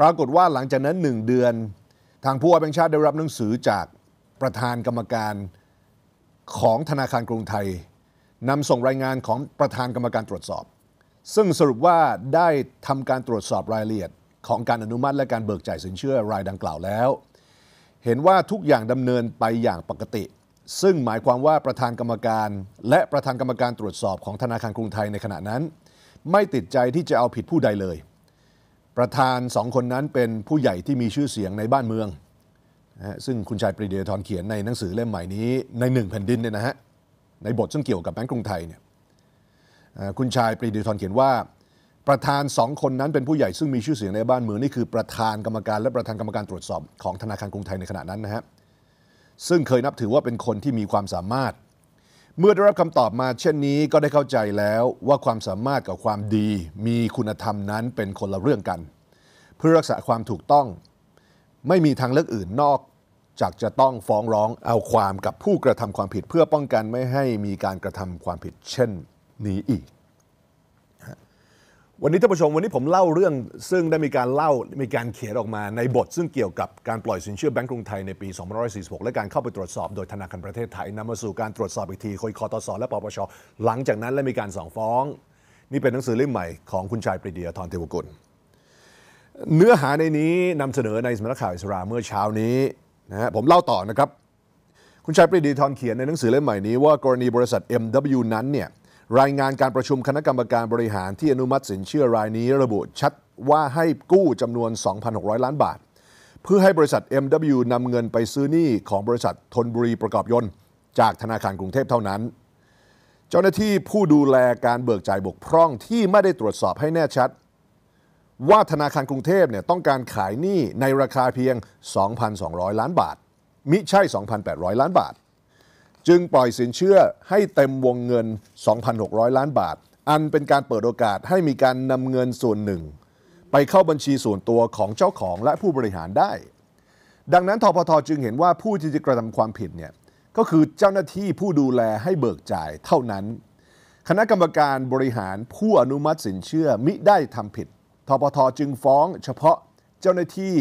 ปรากฏว่าหลังจากนั้น 1 เดือนทางผู้ว่าแบงค์ชาติได้รับหนังสือจากประธานกรรมการของธนาคารกรุงไทยนำส่งรายงานของประธานกรรมการตรวจสอบ ซึ่งสรุปว่าได้ทำการตรวจสอบรายละเอียด ของการอนุมัติ และการเบิกจ่ายสินเชื่อรายดังกล่าวแล้ว เห็นว่าทุกอย่างดำเนินไปอย่างปกติ ซึ่งหมายความว่าประธานกรรมการและประธานกรรมการตรวจสอบ ของธนาคารกรุงไทยในขณะนั้น ไม่ติดใจที่จะเอาผิดผู้ใดเลยประธานสองคนนั้นเป็นผู้ใหญ่ที่มีชื่อเสียงในบ้านเมือง ซึ่งคุณชายปรีเดียทอนเขียนในหนังสือเล่มใหม่นี้ในหนึ่งแผ่นดินเนี่ยนะฮะ ในบทซึ่งเกี่ยวกับแบงก์กรุงไทยเนี่ยคุณชายปรีเดียทอนเขียนว่า ประธานสองคนนั้นเป็นผู้ใหญ่ซึ่งมีชื่อเสียงในบ้านเมืองนี่คือประธานกรรมการและประธานกรรมการตรวจสอบของธนาคารกรุงไทยในขณะนั้นนะฮะ ซึ่งเคยนับถือว่าเป็นคนที่มีความสามารถเมื่อได้รับคำตอบมาเช่นนี้ก็ได้เข้าใจแล้วว่าความสามารถกับความดีมีคุณธรรมนั้นเป็นคนละเรื่องกัน เพื่อรักษาความถูกต้อง ไม่มีทางเลือกอื่นนอก จากจะต้องฟ้องร้องเอาความกับผู้กระทำความผิดเพื่อป้องกันไม่ให้มีการกระทำความผิดเช่นนี้อีกวันนี้ท่านผู้ชมวันนี้ผมเล่าเรื่องซึ่งได้มีการเล่ามีการเขียนออกมาในบท ซึ่งเกี่ยวกับการปล่อยสินเชื่อแบงก์กรุงไทยในปี 2546 และการเข้าไปตรวจสอบโดยธนาคารประเทศไทยนำมาสู่การตรวจสอบอีกทีโดยคอตสและปปชหลังจากนั้นและมีการส่งฟ้อง นี่เป็นหนังสือเล่มใหม่ของคุณชายปรีดีทรเทวกุลเนื้อหาในนี้นำเสนอในสำนักข่าวอิสราเมื่อเช้านี้นะฮะผมเล่าต่อนะครับคุณชายปรีดีทรเขียนในหนังสือเล่มใหม่นี้ว่ากรณีบริษัท MW นั้นเนี่ยรายงานการประชุมคณะกรรมการบริหารที่อนุมัติสินเชื่อรายนี้ระบุชัดว่าให้กู้จำนวน 2,600 ล้านบาท เพื่อให้บริษัท MW นำเงินไปซื้อหนี้ของบริษัททนบุรีประกอบยนต์ จากธนาคารกรุงเทพเท่านั้น เจ้าหน้าที่ผู้ดูแลการเบิกจ่ายบกพร่องที่ไม่ได้ตรวจสอบให้แน่ชัด ว่าธนาคารกรุงเทพเนี่ยต้องการขายหนี้ในราคาเพียง 2,200 ล้านบาทมิใช่ 2,800 ล้านบาทจึงปล่อยสินเชื่อให้เต็มวงเงิน 2,600 ล้านบาท อันเป็นการเปิดโอกาสให้มีการนำเงินส่วนหนึ่ง ไปเข้าบัญชีส่วนตัวของเจ้าของและผู้บริหารได้ ดังนั้น ทพทจึงเห็นว่าผู้ที่จะกระทำความผิดเนี่ย ก็คือเจ้าหน้าที่ผู้ดูแลให้เบิกจ่ายเท่านั้น คณะกรรมการบริหารผู้อนุมัติสินเชื่อมิได้ทำผิดทพทจึงฟ้องเฉพาะเจ้าหน้าที่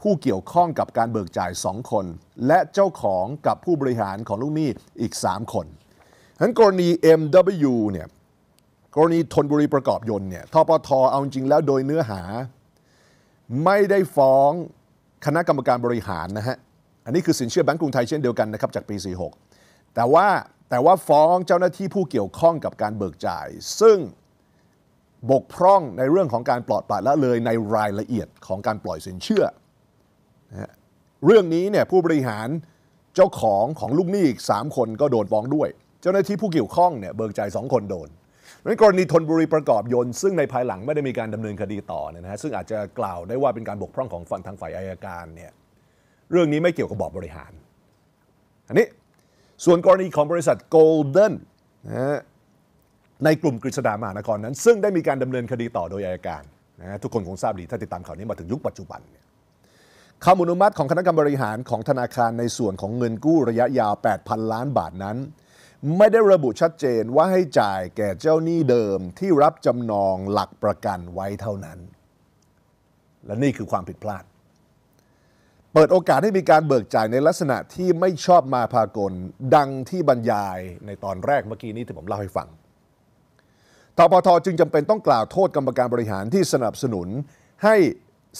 ผู้เกี่ยวข้องกับการเบิกจ่าย 2 คน และเจ้าของกับผู้บริหารของลูกหนี้อีก 3 คนทั้งกรณี MW เนี่ย กรณีทนบุรีประกอบยนต์เนี่ยทปทเอาจริงแล้วโดยเนื้อหา ไม่ได้ฟ้องคณะกรรมการบริหารนะฮะ อันนี้คือสินเชื่อแบงก์กรุงไทยเช่นเดียวกันนะครับ จากปี 46 แต่ว่า แต่ว่าฟ้องเจ้าหน้าที่ผู้เกี่ยวข้องกับการเบิกจ่าย ซึ่งบกพร่องในเรื่องของการปลอดปละละเลยในรายละเอียดของการปล่อยสินเชื่อเรื่องนี้เนี่ยผู้บริหารเจ้าของของลูกหนี้อีก 3 คนก็โดนฟ้องด้วย เจ้าหน้าที่ผู้เกี่ยวข้องเนี่ยเบิกจ่าย2คนโดนนั้นกรณีทนบุรีประกอบยนต์ ซึ่งในภายหลังไม่ได้มีการดำเนินคดีต่อนะฮะซึ่งอาจจะกล่าวได้ว่าเป็นการบกพร่องของฝั่งทางฝ่ายอายการเนี่ยเรื่องนี้ไม่เกี่ยวกับบอร์ดบริหาร อันนี้ ส่วนกรณีของบริษัทโกลเด้นนะในกลุ่มกฤษดามหานครนั้นซึ่งได้มีการดำเนินคดีต่อโดยอายการนะทุกคนคงทราบดีถ้าติดตามข่าวนี้มาถึงยุคปัจจุบันคำอนุมัติของคณะกรรมการบริหารของธนาคารในส่วนของเงินกู้ระยะยาว 8,000 ล้านบาทนั้น ไม่ได้ระบุชัดเจนว่าให้จ่ายแก่เจ้าหนี้เดิมที่รับจำนองหลักประกันไว้เท่านั้น และนี่คือความผิดพลาด เปิดโอกาสให้มีการเบิกจ่ายในลักษณะที่ไม่ชอบมาพากลดังที่บรรยายในตอนแรกเมื่อกี้นี้ที่ผมเล่าให้ฟังทปทจึงจำเป็นต้องกล่าวโทษกรรมการบริหารที่สนับสนุนให้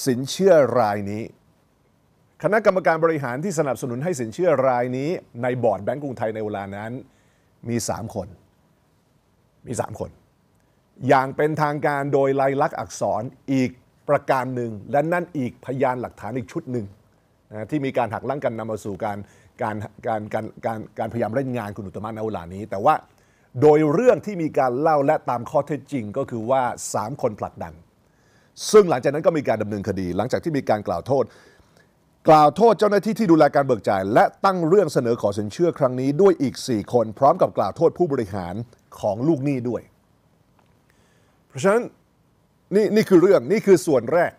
สินเชื่อรายนี้คณะกรรมการบริหารที่สนับสนุนให้สินเชื่อรายนี้ในบอร์ดแบงก์กรุงไทยในเวลานั้นมี 3 คน มี 3 คน อย่างเป็นทางการโดยลายลักษณ์อักษรอีกประการหนึ่ง และนั่นอีกพยานหลักฐานอีกชุดหนึ่งนะที่มีการหักล้างกันนำมาสู่การการการการการการพยายามเล่นงานคุณอุตมะในเวลานี้ แต่ว่าโดยเรื่องที่มีการเล่าและตามข้อเท็จจริงก็คือว่า 3 คนผลักดันซึ่งหลังจากนั้นก็มีการดำเนินคดีหลังจากที่มีการกล่าวโทษกล่าวโทษเจ้าหน้าที่ที่ดูแลการเบิกจ่าย และตั้งเรื่องเสนอขอสินเชื่อครั้งนี้ด้วยอีก 4 คน พร้อมกับกล่าวโทษผู้บริหารของลูกหนี้ด้วย เพราะฉะนั้นนี่นี่คือเรื่องนี่คือส่วนแรก